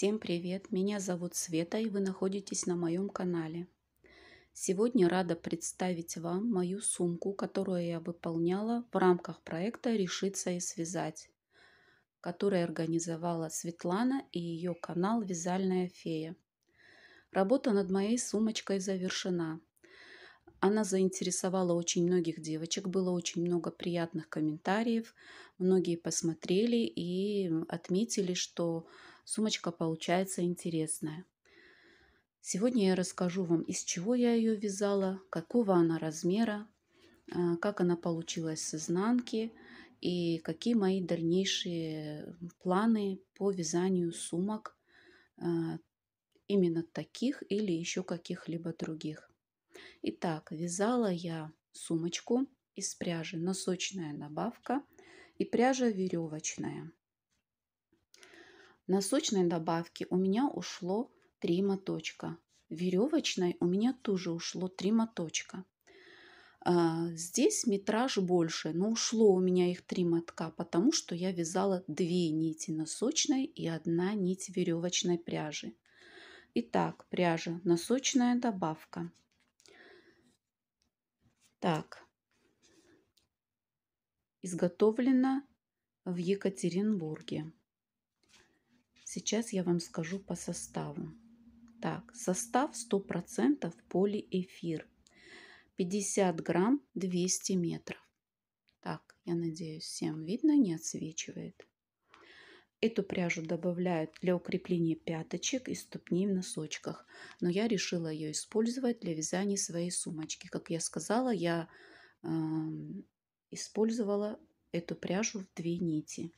Всем привет! Меня зовут Света и вы находитесь на моем канале. Сегодня рада представить вам мою сумку, которую я выполняла в рамках проекта «Решиться и связать», который организовала Светлана и ее канал «Вязальная фея». Работа над моей сумочкой завершена. Она заинтересовала очень многих девочек, было очень много приятных комментариев, многие посмотрели и отметили, что Сумочка получается интересная. Сегодня я расскажу вам, из чего я ее вязала, какого она размера, э, как она получилась с изнанки и какие мои дальнейшие планы по вязанию сумок э, именно таких или еще каких-либо других. Итак, вязала я сумочку из пряжи носочная добавка и пряжа веревочная. На сочной добавке у меня ушло 3 моточка. Веревочной у меня тоже ушло 3 моточка. А, здесь метраж больше, но ушло у меня их три мотка, потому что я вязала две нити носочной и одна нить веревочной пряжи. Итак, пряжа, носочная добавка. Так, изготовлена в Екатеринбурге. Сейчас я вам скажу по составу. Так, состав 100% полиэфир. 50 грамм 200 метров. Так, я надеюсь, всем видно, не отсвечивает. Эту пряжу добавляют для укрепления пяточек и ступней в носочках, но я решила ее использовать для вязания своей сумочки. Как я сказала, я э, использовала эту пряжу в две нити.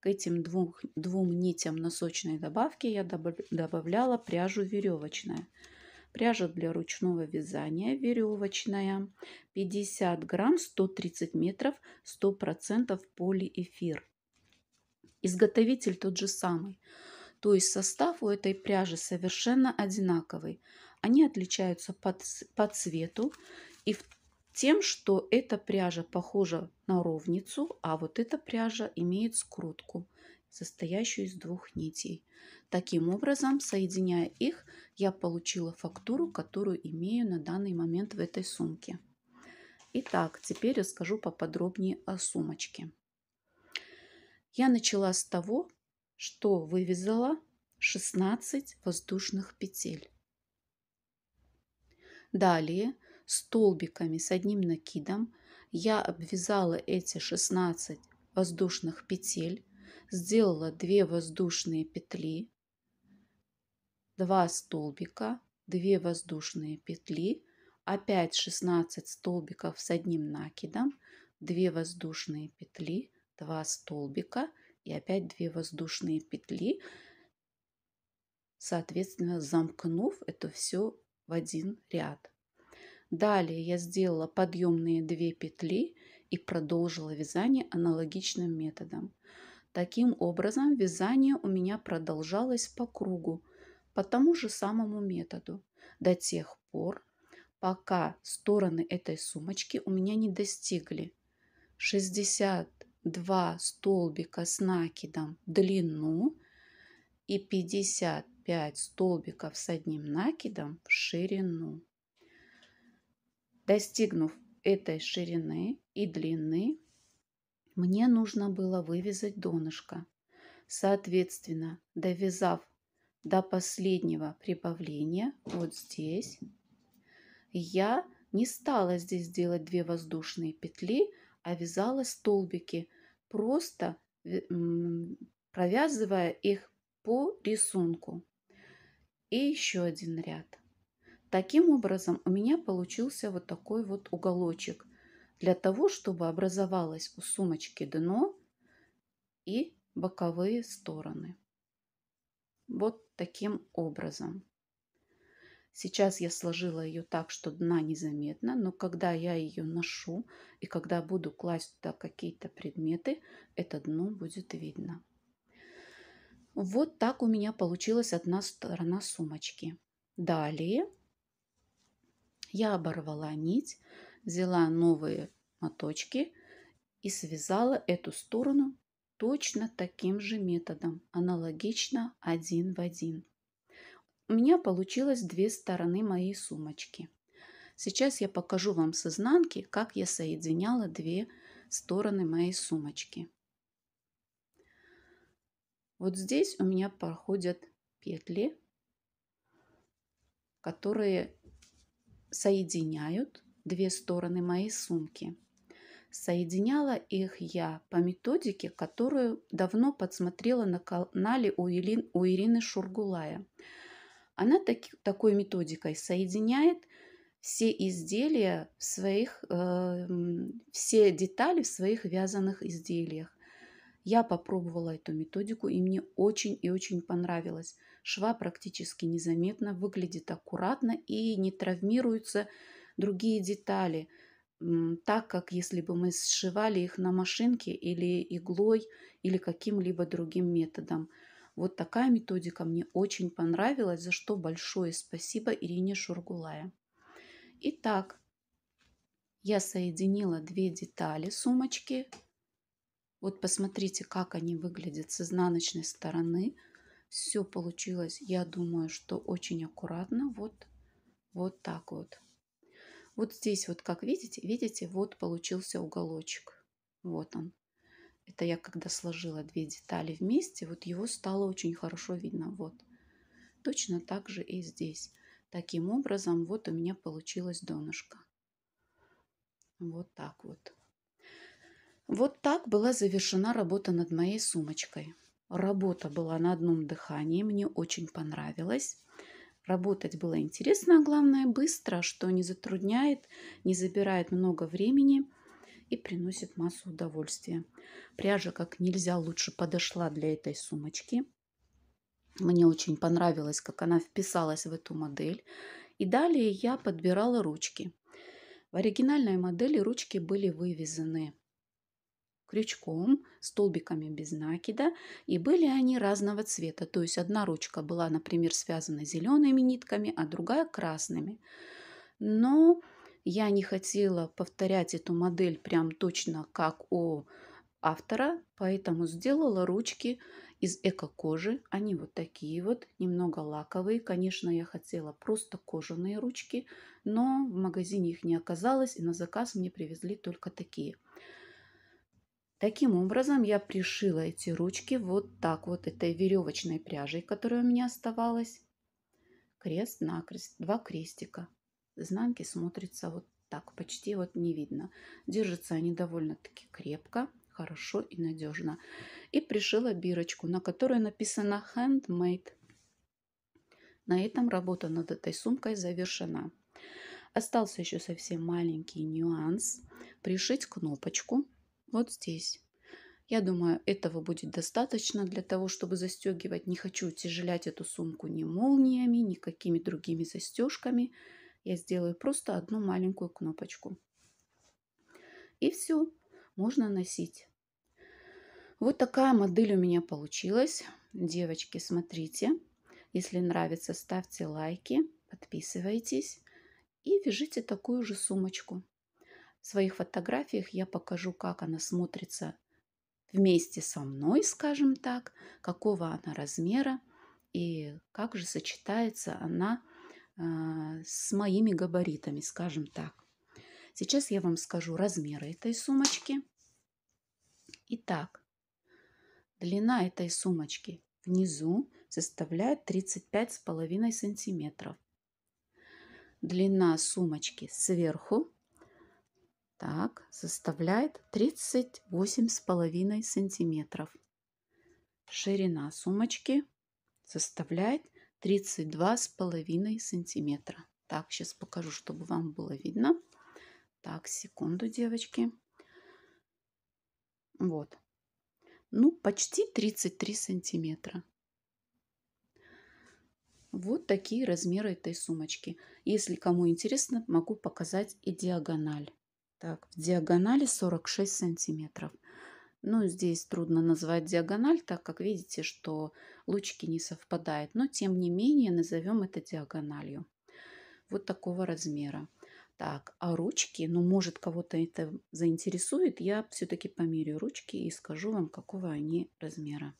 К этим двух, двум нитям носочной добавки я добавляла пряжу веревочная. Пряжа для ручного вязания веревочная. 50 грамм, 130 метров, 100% полиэфир. Изготовитель тот же самый. То есть состав у этой пряжи совершенно одинаковый. Они отличаются по, по цвету и в тем, что эта пряжа похожа на ровницу, а вот эта пряжа имеет скрутку, состоящую из двух нитей. Таким образом, соединяя их, я получила фактуру, которую имею на данный момент в этой сумке. Итак, теперь расскажу поподробнее о сумочке. Я начала с того, что вывязала 16 воздушных петель. Далее – столбиками с одним накидом я обвязала эти 16 воздушных петель, сделала 2 воздушные петли, 2 столбика, 2 воздушные петли, опять 16 столбиков с одним накидом, 2 воздушные петли, 2 столбика и опять 2 воздушные петли, соответственно, замкнув это все в один ряд. Далее я сделала подъемные 2 петли и продолжила вязание аналогичным методом. Таким образом вязание у меня продолжалось по кругу, по тому же самому методу, до тех пор, пока стороны этой сумочки у меня не достигли 62 столбика с накидом в длину и 55 столбиков с одним накидом в ширину. Достигнув этой ширины и длины, мне нужно было вывязать донышко. Соответственно, довязав до последнего прибавления, вот здесь, я не стала здесь делать две воздушные петли, а вязала столбики, просто э, провязывая их по рисунку. И еще один ряд. Таким образом у меня получился вот такой вот уголочек для того, чтобы образовалось у сумочки дно и боковые стороны. Вот таким образом. Сейчас я сложила ее так, что дна незаметно, но когда я ее ношу и когда буду класть туда какие-то предметы, это дно будет видно. Вот так у меня получилась одна сторона сумочки. Далее я оборвала нить, взяла новые моточки и связала эту сторону точно таким же методом, аналогично один в один. У меня получилось две стороны моей сумочки. Сейчас я покажу вам с изнанки, как я соединяла две стороны моей сумочки. Вот здесь у меня проходят петли, которые соединяют две стороны моей сумки. Соединяла их я по методике, которую давно подсмотрела на канале у, Ирин, у Ирины Шургулая. Она так, такой методикой соединяет все изделия в своих, э, все детали в своих вязаных изделиях. Я попробовала эту методику, и мне очень и очень понравилось шва практически незаметно, выглядит аккуратно и не травмируются другие детали, так как если бы мы сшивали их на машинке или иглой, или каким-либо другим методом. Вот такая методика мне очень понравилась, за что большое спасибо Ирине Шургулая. Итак, я соединила две детали сумочки. Вот посмотрите, как они выглядят с изнаночной стороны – все получилось, я думаю, что очень аккуратно. Вот, вот так вот. Вот здесь вот, как видите, видите, вот получился уголочек. Вот он. Это я когда сложила две детали вместе, вот его стало очень хорошо видно. Вот. Точно так же и здесь. Таким образом, вот у меня получилось донышко. Вот так вот. Вот так была завершена работа над моей сумочкой. Работа была на одном дыхании, мне очень понравилось. Работать было интересно, а главное быстро, что не затрудняет, не забирает много времени и приносит массу удовольствия. Пряжа как нельзя лучше подошла для этой сумочки. Мне очень понравилось, как она вписалась в эту модель. И далее я подбирала ручки. В оригинальной модели ручки были вывезены крючком, столбиками без накида, и были они разного цвета, то есть одна ручка была, например, связана зелеными нитками, а другая красными. Но я не хотела повторять эту модель прям точно как у автора, поэтому сделала ручки из эко-кожи. Они вот такие вот, немного лаковые. Конечно, я хотела просто кожаные ручки, но в магазине их не оказалось, и на заказ мне привезли только такие. Таким образом я пришила эти ручки вот так вот этой веревочной пряжей, которая у меня оставалась. Крест-накрест, два крестика. Знанки смотрятся вот так, почти вот не видно. Держатся они довольно-таки крепко, хорошо и надежно. И пришила бирочку, на которой написано handmade. На этом работа над этой сумкой завершена. Остался еще совсем маленький нюанс. Пришить кнопочку вот здесь. Я думаю, этого будет достаточно для того, чтобы застегивать. Не хочу утяжелять эту сумку ни молниями, ни какими другими застежками. Я сделаю просто одну маленькую кнопочку. И все, можно носить. Вот такая модель у меня получилась. Девочки, смотрите. Если нравится, ставьте лайки, подписывайтесь и вяжите такую же сумочку. В своих фотографиях я покажу, как она смотрится вместе со мной, скажем так, какого она размера и как же сочетается она э, с моими габаритами, скажем так. Сейчас я вам скажу размеры этой сумочки. Итак, длина этой сумочки внизу составляет 35,5 сантиметров. Длина сумочки сверху так, составляет 38,5 сантиметров. Ширина сумочки составляет 32,5 сантиметра. Так, сейчас покажу, чтобы вам было видно. Так, секунду, девочки. Вот. Ну, почти 33 сантиметра. Вот такие размеры этой сумочки. Если кому интересно, могу показать и диагональ. Так, в диагонали 46 сантиметров. Ну, здесь трудно назвать диагональ, так как видите, что лучики не совпадают. Но, тем не менее, назовем это диагональю. Вот такого размера. Так, а ручки, ну, может, кого-то это заинтересует, я все-таки померю ручки и скажу вам, какого они размера.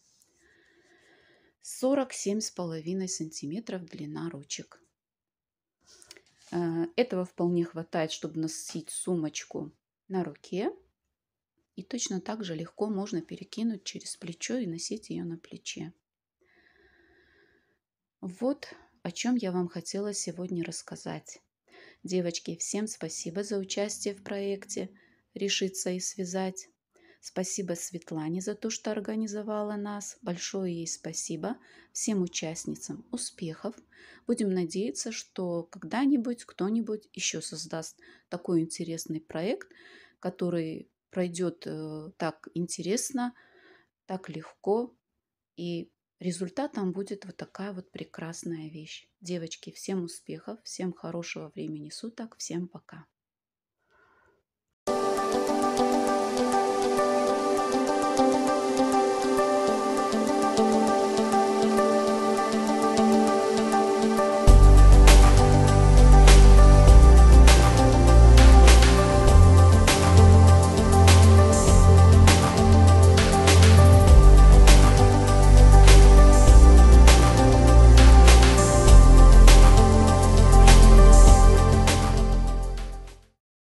47,5 сантиметров длина ручек. А, этого вполне хватает, чтобы носить сумочку на руке. И точно так же легко можно перекинуть через плечо и носить ее на плече. Вот о чем я вам хотела сегодня рассказать. Девочки, всем спасибо за участие в проекте «Решиться и связать». Спасибо Светлане за то, что организовала нас. Большое ей спасибо. Всем участницам успехов. Будем надеяться, что когда-нибудь кто-нибудь еще создаст такой интересный проект, который пройдет э, так интересно, так легко и результатом будет вот такая вот прекрасная вещь. Девочки, всем успехов, всем хорошего времени суток, всем пока.